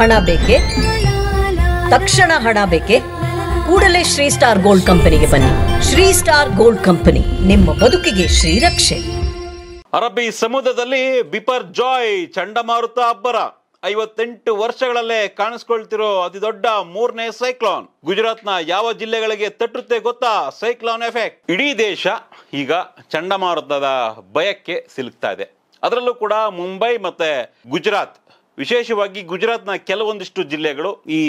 ಹಣ ಬೇಕೆ ತಕ್ಷಣ ಹಣ ಬೇಕೆ ಕೂಡಲೇ ಶ್ರೀ ಸ್ಟಾರ್ ಗೋಲ್ಡ್ ಕಂಪನಿಗೆ ಬನ್ನಿ ಶ್ರೀ ಸ್ಟಾರ್ ಗೋಲ್ಡ್ ಕಂಪನಿ ನಿಮ್ಮ ಬದುಕಿಗೆ ಶ್ರೀರಕ್ಷೆ ಅರಬ್ಬಿ ಸಮುದ್ರದಲ್ಲಿ ಬಿಪರ್ ಜಾಯ್ ಚಂಡಮಾರುತ ಅಬ್ಬರ ಐವತ್ತೆಂಟು ವರ್ಷಗಳಲ್ಲೇ ಕಾಣಿಸ್ಕೊಳ್ತಿರೋ ಅತಿ ದೊಡ್ಡ ಮೂರನೇ ಸೈಕ್ಲೋನ್ ಗುಜರಾತ್ನ ಯಾವ ಜಿಲ್ಲೆಗಳಿಗೆ ತಟ್ಟುತ್ತೆ ಗೊತ್ತಾ ಸೈಕ್ಲೋನ್ ಎಫೆಕ್ಟ್ ಇಡೀ ದೇಶ ಈಗ ಚಂಡಮಾರುತದ ಭಯಕ್ಕೆ ಸಿಲುಕ್ತಾ ಇದೆ ಅದರಲ್ಲೂ ಕೂಡ ಮುಂಬೈ ಮತ್ತೆ ಗುಜರಾತ್ ವಿಶೇಷವಾಗಿ ಗುಜರಾತ್ನ ಕೆಲವೊಂದಿಷ್ಟು ಜಿಲ್ಲೆಗಳು ಈ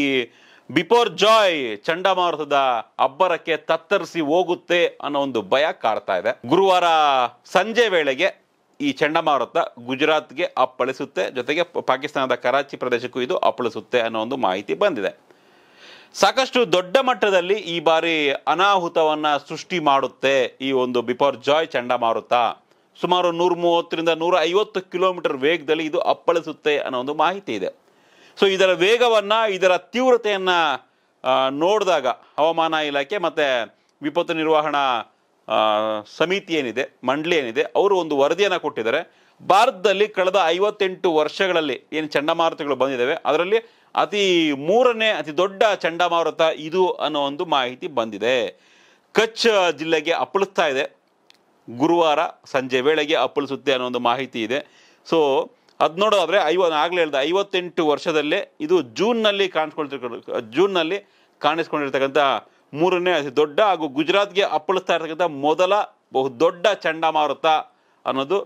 ಬಿಫೋರ್ ಜಾಯ್ ಚಂಡಮಾರುತದ ಅಬ್ಬರಕ್ಕೆ ತತ್ತರಿಸಿ ಹೋಗುತ್ತೆ ಅನ್ನೋ ಒಂದು ಭಯ ಕಾಡ್ತಾ ಇದೆ ಗುರುವಾರ ಸಂಜೆ ವೇಳೆಗೆ ಈ ಚಂಡಮಾರುತ ಗುಜರಾತ್ಗೆ ಅಪ್ಪಳಿಸುತ್ತೆ ಜೊತೆಗೆ ಪಾಕಿಸ್ತಾನದ ಕರಾಚಿ ಪ್ರದೇಶಕ್ಕೂ ಇದು ಅಪ್ಪಳಿಸುತ್ತೆ ಅನ್ನೋ ಒಂದು ಮಾಹಿತಿ ಬಂದಿದೆ ಸಾಕಷ್ಟು ದೊಡ್ಡ ಮಟ್ಟದಲ್ಲಿ ಈ ಬಾರಿ ಅನಾಹುತವನ್ನು ಸೃಷ್ಟಿ ಮಾಡುತ್ತೆ ಈ ಒಂದು ಬಿಫೋರ್ ಜಾಯ್ ಚಂಡಮಾರುತ ಸುಮಾರು ನೂರ ಮೂವತ್ತರಿಂದ ನೂರ ಐವತ್ತು ಕಿಲೋಮೀಟರ್ ವೇಗದಲ್ಲಿ ಇದು ಅಪ್ಪಳಿಸುತ್ತೆ ಅನ್ನೋ ಒಂದು ಮಾಹಿತಿ ಇದೆ ಸೊ ಇದರ ವೇಗವನ್ನು ಇದರ ತೀವ್ರತೆಯನ್ನು ನೋಡಿದಾಗ ಹವಾಮಾನ ಇಲಾಖೆ ಮತ್ತು ವಿಪತ್ತು ನಿರ್ವಹಣಾ ಸಮಿತಿ ಏನಿದೆ ಮಂಡಳಿ ಏನಿದೆ ಅವರು ಒಂದು ವರದಿಯನ್ನು ಕೊಟ್ಟಿದ್ದಾರೆ ಭಾರತದಲ್ಲಿ ಕಳೆದ ಐವತ್ತೆಂಟು ವರ್ಷಗಳಲ್ಲಿ ಏನು ಚಂಡಮಾರುತಗಳು ಬಂದಿದ್ದಾವೆ ಅದರಲ್ಲಿ ಅತಿ ಮೂರನೇ ಅತಿ ದೊಡ್ಡ ಚಂಡಮಾರುತ ಇದು ಅನ್ನೋ ಒಂದು ಮಾಹಿತಿ ಬಂದಿದೆ ಕಚ್ ಜಿಲ್ಲೆಗೆ ಅಪ್ಪಳಿಸ್ತಾ ಇದೆ ಗುರುವಾರ ಸಂಜೆ ವೇಳೆಗೆ ಅಪ್ಪಳಿಸುತ್ತೆ ಅನ್ನೋ ಒಂದು ಮಾಹಿತಿ ಇದೆ ಸೊ ಅದು ನೋಡೋದಾದರೆ ಐವ ಆಗಲೇ ಹೇಳ್ದೆ ಐವತ್ತೆಂಟು ವರ್ಷದಲ್ಲೇ ಇದು ಜೂನ್ನಲ್ಲಿ ಕಾಣಿಸ್ಕೊಳ್ತಿರ್ಕ ಜೂನ್ನಲ್ಲಿ ಕಾಣಿಸ್ಕೊಂಡಿರ್ತಕ್ಕಂಥ ಮೂರನೇ ದೊಡ್ಡ ಹಾಗೂ ಗುಜರಾತ್ಗೆ ಅಪ್ಪಳಿಸ್ತಾ ಇರ್ತಕ್ಕಂಥ ಮೊದಲ ಬಹು ದೊಡ್ಡ ಚಂಡಮಾರುತ ಅನ್ನೋದು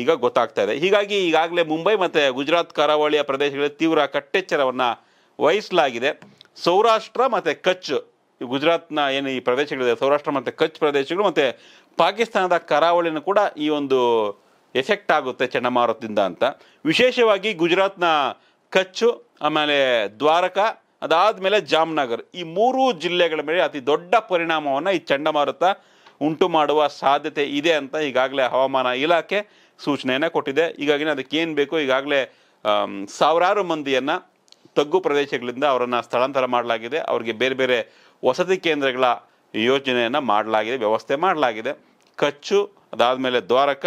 ಈಗ ಗೊತ್ತಾಗ್ತಾ ಇದೆ ಹೀಗಾಗಿ ಈಗಾಗಲೇ ಮುಂಬೈ ಮತ್ತು ಗುಜರಾತ್ ಕರಾವಳಿಯ ಪ್ರದೇಶಗಳಲ್ಲಿ ತೀವ್ರ ಕಟ್ಟೆಚ್ಚರವನ್ನು ವಹಿಸಲಾಗಿದೆ ಸೌರಾಷ್ಟ್ರ ಮತ್ತು ಕಚ್ ಗುಜರಾತ್ನ ಏನು ಈ ಪ್ರದೇಶಗಳಿದೆ ಸೌರಾಷ್ಟ್ರ ಮತ್ತು ಕಚ್ ಪ್ರದೇಶಗಳು ಮತ್ತು ಪಾಕಿಸ್ತಾನದ ಕರಾವಳಿನೂ ಕೂಡ ಈ ಒಂದು ಎಫೆಕ್ಟ್ ಆಗುತ್ತೆ ಚಂಡಮಾರುತದಿಂದ ಅಂತ ವಿಶೇಷವಾಗಿ ಗುಜರಾತ್ನ ಕಚ್ಚು ಆಮೇಲೆ ದ್ವಾರಕಾ ಅದಾದಮೇಲೆ ಜಾಮ್ನಗರ್ ಈ ಮೂರೂ ಜಿಲ್ಲೆಗಳ ಮೇಲೆ ಅತಿ ದೊಡ್ಡ ಪರಿಣಾಮವನ್ನು ಈ ಚಂಡಮಾರುತ ಉಂಟು ಮಾಡುವ ಸಾಧ್ಯತೆ ಇದೆ ಅಂತ ಈಗಾಗಲೇ ಹವಾಮಾನ ಇಲಾಖೆ ಸೂಚನೆಯನ್ನು ಕೊಟ್ಟಿದೆ ಹೀಗಾಗಿ ಅದಕ್ಕೇನು ಬೇಕು ಈಗಾಗಲೇ ಸಾವಿರಾರು ಮಂದಿಯನ್ನು ತಗ್ಗು ಪ್ರದೇಶಗಳಿಂದ ಅವರನ್ನು ಸ್ಥಳಾಂತರ ಮಾಡಲಾಗಿದೆ ಅವರಿಗೆ ಬೇರೆ ಬೇರೆ ವಸತಿ ಕೇಂದ್ರಗಳ ಯೋಜನೆಯನ್ನು ಮಾಡಲಾಗಿದೆ ವ್ಯವಸ್ಥೆ ಮಾಡಲಾಗಿದೆ ಕಚ್ಚು ಮೇಲೆ ದ್ವಾರಕ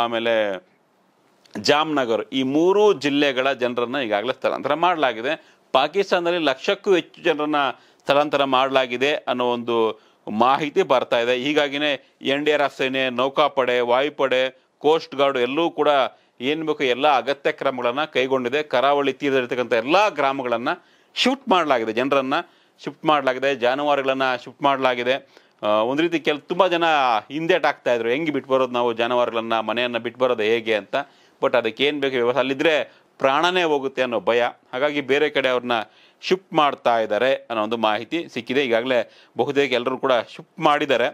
ಆಮೇಲೆ ಜಾಮ್ನಗರ್ ಈ ಮೂರು ಜಿಲ್ಲೆಗಳ ಜನರನ್ನು ಈಗಾಗಲೇ ಸ್ಥಳಾಂತರ ಮಾಡಲಾಗಿದೆ ಪಾಕಿಸ್ತಾನದಲ್ಲಿ ಲಕ್ಷಕ್ಕೂ ಹೆಚ್ಚು ಜನರನ್ನು ಸ್ಥಳಾಂತರ ಮಾಡಲಾಗಿದೆ ಅನ್ನೋ ಒಂದು ಮಾಹಿತಿ ಬರ್ತಾ ಇದೆ ಹೀಗಾಗಿನೇ ಎನ್ ಡಿ ಆರ್ ಎಫ್ ಸೇನೆ ನೌಕಾಪಡೆ ವಾಯುಪಡೆ ಕೋಸ್ಟ್ ಗಾರ್ಡ್ ಎಲ್ಲೂ ಕೂಡ ಏನು ಬೇಕು ಎಲ್ಲ ಅಗತ್ಯ ಕ್ರಮಗಳನ್ನು ಕೈಗೊಂಡಿದೆ ಕರಾವಳಿ ತೀರದಲ್ಲಿರ್ತಕ್ಕಂಥ ಎಲ್ಲ ಗ್ರಾಮಗಳನ್ನು ಶಿಫ್ಟ್ ಮಾಡಲಾಗಿದೆ ಜನರನ್ನು ಶಿಫ್ಟ್ ಮಾಡಲಾಗಿದೆ ಜಾನುವಾರುಗಳನ್ನು ಶಿಫ್ಟ್ ಮಾಡಲಾಗಿದೆ ಒಂದು ರೀತಿ ಕೆಲ ತುಂಬ ಜನ ಹಿಂದೇಟ್ ಆಗ್ತಾಯಿದ್ರು ಹೆಂಗೆ ಬಿಟ್ಟು ಬರೋದು ನಾವು ಜಾನುವಾರುಗಳನ್ನು ಮನೆಯನ್ನು ಬಿಟ್ಟು ಬರೋದು ಹೇಗೆ ಅಂತ ಬಟ್ ಅದಕ್ಕೇನು ಬೇಕು ವ್ಯವಸ್ಥೆ ಅಲ್ಲಿದ್ದರೆ ಪ್ರಾಣನೇ ಹೋಗುತ್ತೆ ಅನ್ನೋ ಭಯ ಹಾಗಾಗಿ ಬೇರೆ ಕಡೆ ಅವ್ರನ್ನ ಶಿಫ್ಟ್ ಮಾಡ್ತಾ ಇದ್ದಾರೆ ಅನ್ನೋ ಒಂದು ಮಾಹಿತಿ ಸಿಕ್ಕಿದೆ ಈಗಾಗಲೇ ಬಹುತೇಕ ಎಲ್ಲರೂ ಕೂಡ ಶಿಫ್ಟ್ ಮಾಡಿದ್ದಾರೆ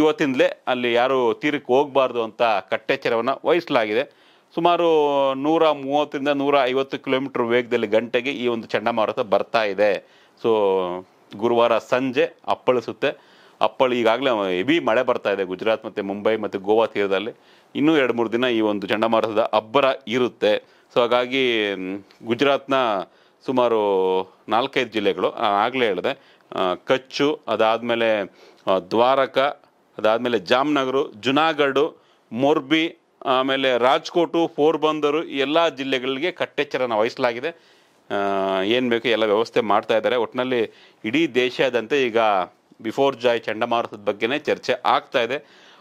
ಇವತ್ತಿಂದಲೇ ಅಲ್ಲಿ ಯಾರೂ ತೀರಕ್ಕೆ ಹೋಗಬಾರ್ದು ಅಂತ ಕಟ್ಟೆಚ್ಚರವನ್ನು ವಹಿಸಲಾಗಿದೆ ಸುಮಾರು ನೂರ ಮೂವತ್ತರಿಂದ ನೂರ ಐವತ್ತು ಕಿಲೋಮೀಟರ್ ವೇಗದಲ್ಲಿ ಗಂಟೆಗೆ ಈ ಒಂದು ಚಂಡಮಾರುತ ಬರ್ತಾ ಇದೆ ಸೊ ಗುರುವಾರ ಸಂಜೆ ಅಪ್ಪಳಿಸುತ್ತೆ ಅಪ್ಪಳ ಈಗಾಗಲೇ ಹೆವಿ ಮಳೆ ಬರ್ತಾ ಇದೆ ಗುಜರಾತ್ ಮತ್ತು ಮುಂಬೈ ಮತ್ತು ಗೋವಾ ತೀರದಲ್ಲಿ ಇನ್ನೂ ಎರಡು ಮೂರು ದಿನ ಈ ಒಂದು ಚಂಡಮಾರುತದ ಅಬ್ಬರ ಇರುತ್ತೆ ಸೊ ಹಾಗಾಗಿ ಗುಜರಾತ್ನ ಸುಮಾರು ನಾಲ್ಕೈದು ಜಿಲ್ಲೆಗಳು ಆಗಲೇ ಹೇಳಿದೆ ಕಚ್ಚು ಅದಾದಮೇಲೆ ದ್ವಾರಕ ಅದಾದಮೇಲೆ ಜಾಮ್ನಗರು ಜುನಾಗಢು ಮೊರ್ಬಿ ಆಮೇಲೆ ರಾಜ್ಕೋಟು ಪೋರ್ಬಂದರು ಎಲ್ಲ ಜಿಲ್ಲೆಗಳಿಗೆ ಕಟ್ಟೆಚ್ಚರನ ವಹಿಸಲಾಗಿದೆ ಏನು ಬೇಕು ಎಲ್ಲ ವ್ಯವಸ್ಥೆ ಮಾಡ್ತಾ ಇದ್ದಾರೆ ಒಟ್ಟಿನಲ್ಲಿ ಇಡೀ ದೇಶಾದ್ಯಂತೆ ಈಗ ಬಿಫೋರ್ ಜಾಯ್ ಚಂಡಮಾರುತದ ಬಗ್ಗೆನೇ ಚರ್ಚೆ ಆಗ್ತಾ ಇದೆ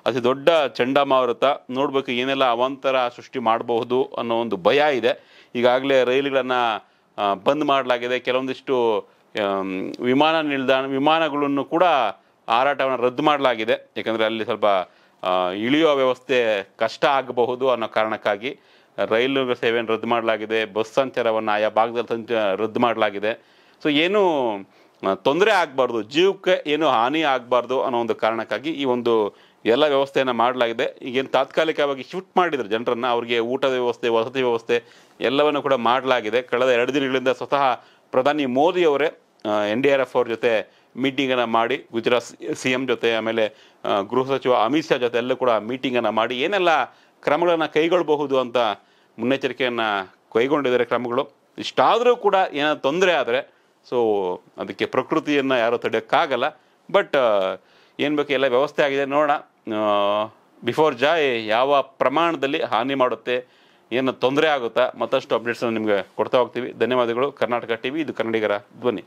ಅತಿ ದೊಡ್ಡ ಚಂಡಮಾರುತ ನೋಡಬೇಕು ಏನೆಲ್ಲ ಅವಾಂತರ ಸೃಷ್ಟಿ ಮಾಡಬಹುದು ಅನ್ನೋ ಒಂದು ಭಯ ಇದೆ ಈಗಾಗಲೇ ರೈಲುಗಳನ್ನು ಬಂದ್ ಮಾಡಲಾಗಿದೆ ಕೆಲವೊಂದಿಷ್ಟು ವಿಮಾನ ನಿಲ್ದಾಣ ವಿಮಾನಗಳನ್ನು ಕೂಡ ಹಾರಾಟವನ್ನು ರದ್ದು ಮಾಡಲಾಗಿದೆ ಯಾಕಂದರೆ ಅಲ್ಲಿ ಸ್ವಲ್ಪ ಇಳಿಯೋ ವ್ಯವಸ್ಥೆ ಕಷ್ಟ ಆಗಬಹುದು ಅನ್ನೋ ಕಾರಣಕ್ಕಾಗಿ ರೈಲು ಸೇವೆಯನ್ನು ರದ್ದು ಮಾಡಲಾಗಿದೆ ಬಸ್ ಸಂಚಾರವನ್ನು ಆಯಾ ಭಾಗದಲ್ಲಿ ಸಂಚ ರದ್ದು ಮಾಡಲಾಗಿದೆ ಸೊ ಏನು ತೊಂದರೆ ಆಗಬಾರ್ದು ಜೀವಕ್ಕೆ ಏನು ಹಾನಿ ಆಗಬಾರ್ದು ಅನ್ನೋ ಒಂದು ಕಾರಣಕ್ಕಾಗಿ ಈ ಒಂದು ಎಲ್ಲ ವ್ಯವಸ್ಥೆಯನ್ನು ಮಾಡಲಾಗಿದೆ ಈಗೇನು ತಾತ್ಕಾಲಿಕವಾಗಿ ಶಿಫ್ಟ್ ಮಾಡಿದರು ಜನರನ್ನು ಅವರಿಗೆ ಊಟದ ವ್ಯವಸ್ಥೆ ವಸತಿ ವ್ಯವಸ್ಥೆ ಎಲ್ಲವನ್ನು ಕೂಡ ಮಾಡಲಾಗಿದೆ ಕಳೆದ ಎರಡು ದಿನಗಳಿಂದ ಸ್ವತಃ ಪ್ರಧಾನಿ ಮೋದಿಯವರೇ ಎನ್ ಡಿ ಆರ್ ಎಫ್ ಅವ್ರ ಜೊತೆ ಮೀಟಿಂಗನ್ನು ಮಾಡಿ ಗುಜರಾತ್ ಸಿ ಎಮ್ ಜೊತೆ ಆಮೇಲೆ ಗೃಹ ಸಚಿವ ಅಮಿತ್ ಶಾ ಜೊತೆ ಎಲ್ಲೂ ಕೂಡ ಮೀಟಿಂಗನ್ನು ಮಾಡಿ ಏನೆಲ್ಲ ಕ್ರಮಗಳನ್ನು ಕೈಗೊಳ್ಳಬಹುದು ಅಂತ ಮುನ್ನೆಚ್ಚರಿಕೆಯನ್ನು ಕೈಗೊಂಡಿದ್ದಾರೆ ಕ್ರಮಗಳು ಇಷ್ಟಾದರೂ ಕೂಡ ಏನಾದ್ರು ತೊಂದರೆ ಆದರೆ ಸೊ ಅದಕ್ಕೆ ಪ್ರಕೃತಿಯನ್ನು ಯಾರೂ ತಡೆಯೋಕ್ಕಾಗಲ್ಲ ಬಟ್ ಏನು ಬೇಕು ಎಲ್ಲ ವ್ಯವಸ್ಥೆ ಆಗಿದೆ ನೋಡೋಣ ಬಿಫೋರ್ ಜಾಯ್ ಯಾವ ಪ್ರಮಾಣದಲ್ಲಿ ಹಾನಿ ಮಾಡುತ್ತೆ ಏನು ತೊಂದರೆ ಆಗುತ್ತಾ ಮತ್ತಷ್ಟು ಅಪ್ಡೇಟ್ಸನ್ನು ನಿಮಗೆ ಕೊಡ್ತಾ ಹೋಗ್ತೀವಿ ಧನ್ಯವಾದಗಳು ಕರ್ನಾಟಕ ಟಿ ವಿ ಇದು ಕನ್ನಡಿಗರ ಧ್ವನಿ